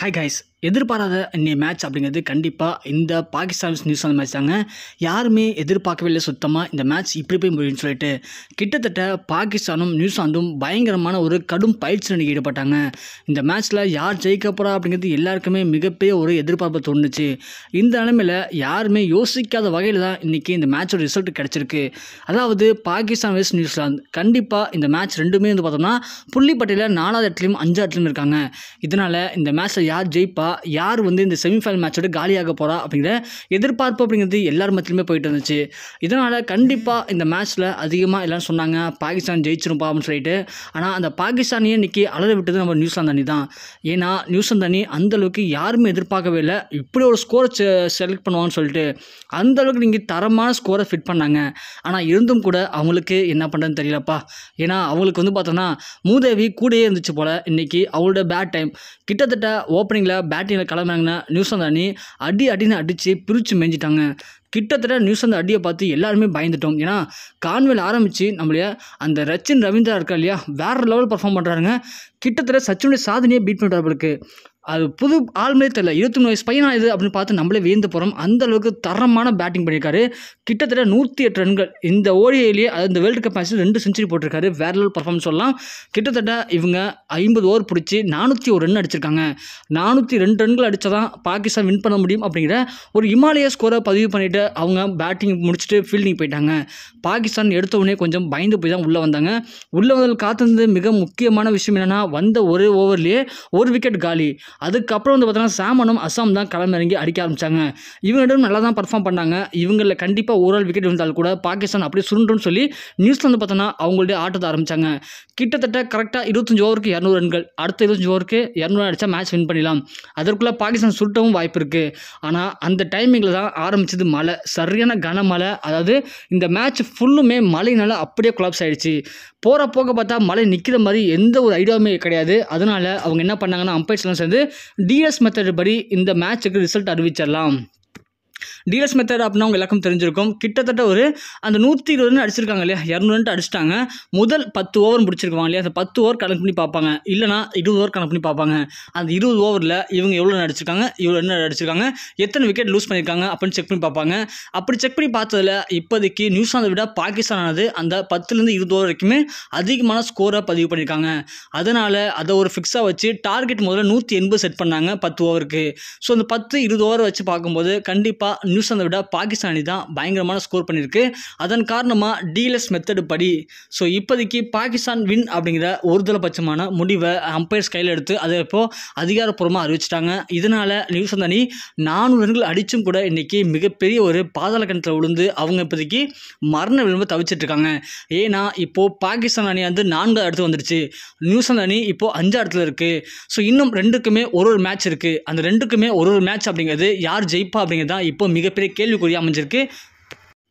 Hi guys, எதிர்பாராத இன்றைய match அப்படிங்கிறது கண்டிப்பாக இந்த பாகிஸ்தான் நியூசிலாந்து மேட்ச் தாங்க யாருமே எதிர்பார்க்கவே இல்லை சுத்தமாக இந்த மேட்ச் இப்படி போய் முடியும்னு சொல்லிட்டு கிட்டத்தட்ட பாகிஸ்தானும் நியூசிலாந்தும் பயங்கரமான ஒரு கடும் பயிற்சி நிலைக்கு ஈடுபட்டாங்க இந்த மேட்ச்சில் யார் ஜெயிக்க போகிறா அப்படிங்கிறது எல்லாருக்குமே மிகப்பெரிய ஒரு எதிர்பார்ப்பு தோணுச்சு இந்த நிலைமையில் யாருமே யோசிக்காத வகையில் தான் இன்றைக்கி இந்த மேட்சோட ரிசல்ட் கிடச்சிருக்கு அதாவது பாகிஸ்தான் வெஸ்ட் நியூசிலாந்து கண்டிப்பாக இந்த மேட்ச் ரெண்டுமே வந்து பார்த்தோம்னா புள்ளிப்பட்டியில் நாலாவது இடத்துலையும் அஞ்சாவது இடத்துலையும் இருக்காங்க இதனால் இந்த மேட்ச்சில் யார் ஜெயிப்பா யார் வந்து இந்த செமிஃபைனல் மேட்சோட காலியாக போகிறா அப்படிங்கிற எதிர்பார்ப்பு அப்படிங்கிறது எல்லார் மத்தியிலுமே போயிட்டு இருந்துச்சு இதனால் கண்டிப்பாக இந்த மேட்ச்சில் அதிகமாக எல்லாம் சொன்னாங்க பாகிஸ்தான் ஜெயிச்சிருப்பா அப்படின்னு சொல்லிட்டு ஆனால் அந்த பாகிஸ்தானியே இன்றைக்கி அலற விட்டது நம்ம நியூசிலாந்து அணி தான் ஏன்னா நியூசிலாந்து அணி அந்தளவுக்கு யாருமே எதிர்பார்க்கவே இல்லை இப்படி ஒரு ஸ்கோரை செலக்ட் பண்ணுவாங்கன்னு சொல்லிட்டு அந்தளவுக்கு நீங்கள் தரமான ஸ்கோரை ஃபிட் பண்ணாங்க ஆனால் இருந்தும் கூட அவங்களுக்கு என்ன பண்ணுறதுன்னு தெரியலப்பா ஏன்னா அவங்களுக்கு வந்து பார்த்தோன்னா மூதேவி கூடயே இருந்துச்சு போல் இன்றைக்கி அவங்களோட பேட் டைம் கிட்டத்தட்ட ஓப்பனிங்கில் பேட் பேட்டிங்கில் கிளம்புனாங்கன்னா வந்து அணி அடி அடின்னு அடித்து பிரித்து மேஞ்சிட்டாங்க கிட்டத்தட்ட நியூஸ் அந்த அடியை பார்த்து எல்லாருமே பயந்துட்டோம் ஏன்னா கான்வெல் ஆரம்பித்து நம்மளைய அந்த ரச்சின் ரவீந்திரா இருக்கா இல்லையா வேறு லெவல் பர்ஃபார்ம் பண்ணுறாருங்க கிட்டத்தட்ட சச்சினுடைய சாதனையை பீட் பண்ணுறாரு அது புது ஆளுமே தெரியல இருபத்தி மூணு வயசு பையனா இது அப்படின்னு பார்த்து நம்மளே வியந்து போகிறோம் அந்த அளவுக்கு தரமான பேட்டிங் பண்ணியிருக்காரு கிட்டத்தட்ட நூற்றி எட்டு ரன்கள் இந்த ஓடியிலேயே அது இந்த வேர்ல்டு கப் மேட்ச்சில் ரெண்டு செஞ்சுரி போட்டிருக்காரு வேற லெவல் பர்ஃபார்மன்ஸ் சொல்லலாம் கிட்டத்தட்ட இவங்க ஐம்பது ஓவர் பிடிச்சி நானூற்றி ஒரு ரன் அடிச்சிருக்காங்க நானூற்றி ரெண்டு ரன்கள் அடித்தா தான் பாகிஸ்தான் வின் பண்ண முடியும் அப்படிங்கிற ஒரு இமாலய ஸ்கோரை பதிவு பண்ணிவிட்டு அவங்க பேட்டிங் முடிச்சுட்டு ஃபீல்டிங் போயிட்டாங்க பாகிஸ்தான் எடுத்த உடனே கொஞ்சம் பயந்து போய் தான் உள்ளே வந்தாங்க உள்ளே வந்ததில் காத்திருந்தது மிக முக்கியமான விஷயம் என்னென்னா வந்த ஒரே ஓவர்லேயே ஒரு விக்கெட் காலி அதுக்கப்புறம் வந்து பார்த்தீங்கன்னா சாமனும் அசாம் தான் களமிறங்கி அடிக்க ஆரம்பித்தாங்க இவங்கிட்ட நல்லா தான் பர்ஃபார்ம் பண்ணாங்க இவங்களில் கண்டிப்பாக ஓரல் விக்கெட் இருந்தால் கூட பாகிஸ்தான் அப்படியே சுருண்டுன்னு சொல்லி வந்து பார்த்தோன்னா அவங்களுடைய ஆட்டத்தை ஆரம்பித்தாங்க கிட்டத்தட்ட கரெக்டாக இருபத்தஞ்சி ஓவருக்கு இரநூறு ரன்கள் அடுத்த இருபத்தஞ்சி ஓவருக்கு இரநூறு அடித்தா மேட்ச் வின் பண்ணிடலாம் அதற்குள்ளே பாகிஸ்தான் சுருட்டவும் வாய்ப்பு இருக்குது ஆனால் அந்த டைமிங்கில் தான் ஆரம்பிச்சது மழை சரியான கனமழை அதாவது இந்த மேட்ச் ஃபுல்லுமே மழையினால அப்படியே கொலாப்ஸ் ஆகிடுச்சு போகிற போக பார்த்தா மழை நிற்கிற மாதிரி எந்த ஒரு ஐடியாவுமே கிடையாது அதனால் அவங்க என்ன பண்ணாங்கன்னா அம்பைர்ஸ்லாம் சேர்ந்து டிஎஸ் மெத்தட் படி இந்த மேட்சுக்கு ரிசல்ட் அறிவிச்சிடலாம் டீலர்ஸ் மெத்தட் அப்படின்னா அவங்க எல்லாருக்கும் தெரிஞ்சிருக்கும் கிட்டத்தட்ட ஒரு அந்த நூற்றி இருபது ரன் அடிச்சிருக்காங்க இல்லையா இரநூறுன்ட்டு அடிச்சிட்டாங்க முதல் பத்து ஓவர் முடிச்சிருக்காங்க இல்லையா அந்த பத்து ஓவர் கணக்கு பண்ணி பார்ப்பாங்க இல்லைனா இருபது ஓவர் கணக்கு பண்ணி பார்ப்பாங்க அந்த இருபது ஓவரில் இவங்க எவ்வளோ ரன் அடிச்சிருக்காங்க இவ்வளோ ரன் அடிச்சிருக்காங்க எத்தனை விக்கெட் லூஸ் பண்ணியிருக்காங்க அப்படின்னு செக் பண்ணி பார்ப்பாங்க அப்படி செக் பண்ணி பார்த்ததில் இப்போதைக்கு நியூசிலாந்தை விட பாகிஸ்தான் ஆனது அந்த பத்துலேருந்து இருபது ஓவர் வரைக்குமே அதிகமான ஸ்கோரை பதிவு பண்ணியிருக்காங்க அதனால் அதை ஒரு ஃபிக்ஸாக வச்சு டார்கெட் முதல்ல நூற்றி எண்பது செட் பண்ணாங்க பத்து ஓவருக்கு ஸோ அந்த பத்து இருபது ஓவர் வச்சு பார்க்கும்போது கண்டிப்பாக நியூசிலாந்தை விட பாகிஸ்தானி தான் பயங்கரமான ஸ்கோர் பண்ணியிருக்கு அதன் காரணமாக டீலஸ் மெத்தடு படி ஸோ இப்போதைக்கு பாகிஸ்தான் வின் அப்படிங்கிற தலைபட்சமான முடிவை அம்பையர்ஸ் கையில் எடுத்து அதை இப்போது அதிகாரப்பூர்வமாக அறிவிச்சிட்டாங்க இதனால் நியூசிலாந்து அணி நானூறு ரன்கள் அடித்தும் கூட இன்றைக்கி மிகப்பெரிய ஒரு பாதாள கணத்தில் விழுந்து அவங்க இப்போதைக்கு மரண விளிம்பு தவிச்சிட்ருக்காங்க ஏன்னா இப்போது பாகிஸ்தான் அணி வந்து நான்காவது இடத்துல வந்துடுச்சு நியூசிலாந்து அணி இப்போது அஞ்சாவது இடத்துல இருக்குது ஸோ இன்னும் ரெண்டுக்குமே ஒரு ஒரு மேட்ச் இருக்குது அந்த ரெண்டுக்குமே ஒரு ஒரு மேட்ச் அப்படிங்கிறது யார் ஜெயிப்பா அப்படிங்கிறது தான் இப்போ மிகப்பெரிய கேள்விக்குறியாக அமைஞ்சிருக்கு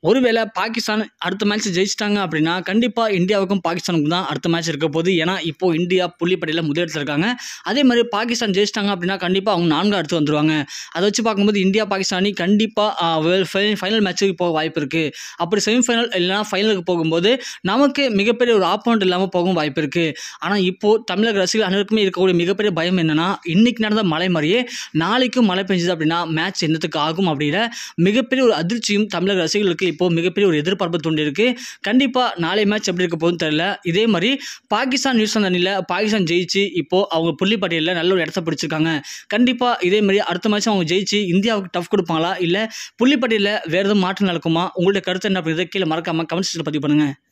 ஒருவேளை பாகிஸ்தான் அடுத்த மேட்ச் ஜெயிச்சிட்டாங்க அப்படின்னா கண்டிப்பாக இந்தியாவுக்கும் பாகிஸ்தானுக்கும் தான் அடுத்த மேட்ச் இருக்க போகுது ஏன்னா இப்போது இந்தியா புள்ளிப்படையில் முதலிடத்தில் இருக்காங்க அதே மாதிரி பாகிஸ்தான் ஜெயிச்சிட்டாங்க அப்படின்னா கண்டிப்பாக அவங்க நான்கு அடுத்து வந்துடுவாங்க அதை வச்சு பார்க்கும்போது இந்தியா பாகிஸ்தானி கண்டிப்பாக ஃபைனல் மேட்ச்சுக்கு போக வாய்ப்பு இருக்குது அப்படி செமிஃபைனல் இல்லைனா ஃபைனலுக்கு போகும்போது நமக்கு மிகப்பெரிய ஒரு ஆப்போனட் இல்லாமல் போகவும் வாய்ப்பு இருக்குது ஆனால் இப்போது தமிழக ரசிகர்கள் அனைவருக்குமே இருக்கக்கூடிய மிகப்பெரிய பயம் என்னென்னா இன்றைக்கி நடந்த மழை மாதிரியே நாளைக்கும் மழை பெஞ்சுது அப்படின்னா மேட்ச் என்னத்துக்கு ஆகும் அப்படின்ற மிகப்பெரிய ஒரு அதிர்ச்சியும் தமிழக ரசிகர்களுக்கு இப்போது மிகப்பெரிய ஒரு எதிர்பார்ப்பு தூண்டிருக்கு கண்டிப்பாக நாளை மேட்ச் எப்படி இருக்க போகுதுன்னு தெரியல இதே மாதிரி பாகிஸ்தான் நியூசிலாந்து அணியில் பாகிஸ்தான் ஜெயிச்சு இப்போது அவங்க புள்ளி நல்ல ஒரு இடத்த பிடிச்சிருக்காங்க கண்டிப்பாக இதே மாதிரி அடுத்த மேட்ச் அவங்க ஜெயிச்சு இந்தியாவுக்கு டஃப் கொடுப்பாங்களா இல்லை புள்ளிப்பட்டியில் வேறு எதுவும் மாற்றம் நடக்குமா உங்களுடைய கருத்து என்ன அப்படிங்கிறத கீழே மறக்காமல் கமெண்ட் செக்ஷனில் பதிவு பண்ணுங்கள்